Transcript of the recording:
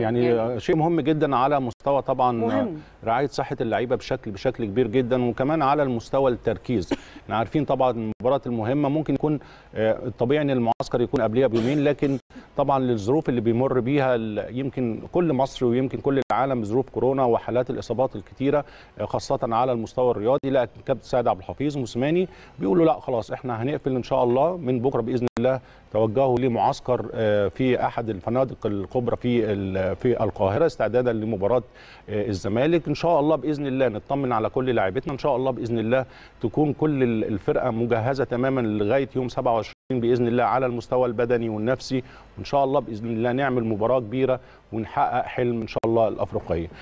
يعني, يعني, شيء مهم جدا على مستوى طبعا مهم. رعايه صحه اللعيبه بشكل بشكل كبير جدا وكمان على المستوى التركيز احنا عارفين طبعا المباراه المهمه ممكن يكون آه، الطبيعي ان المعسكر يكون قبلها بيومين لكن طبعا للظروف اللي بيمر بيها يمكن كل مصر ويمكن كل العالم ظروف كورونا وحالات الاصابات الكتيره آه، خاصه على المستوى الرياضي لا كابتن سعد عبد الحفيظ موسيماني بيقولوا لا خلاص احنا هنقفل ان شاء الله من بكره باذن الله توجهوا لمعسكر آه، في احد الفنادق الكبرى في في القاهره استعدادا لمباراه آه، الزمالك ان شاء الله باذن الله نطمن على كل لاعبتنا ان شاء الله باذن الله تكون كل الفرقه مجهزه تماما لغايه يوم 27 باذن الله على المستوى البدني والنفسي وان شاء الله باذن الله نعمل مباراه كبيره ونحقق حلم ان شاء الله الافريقيه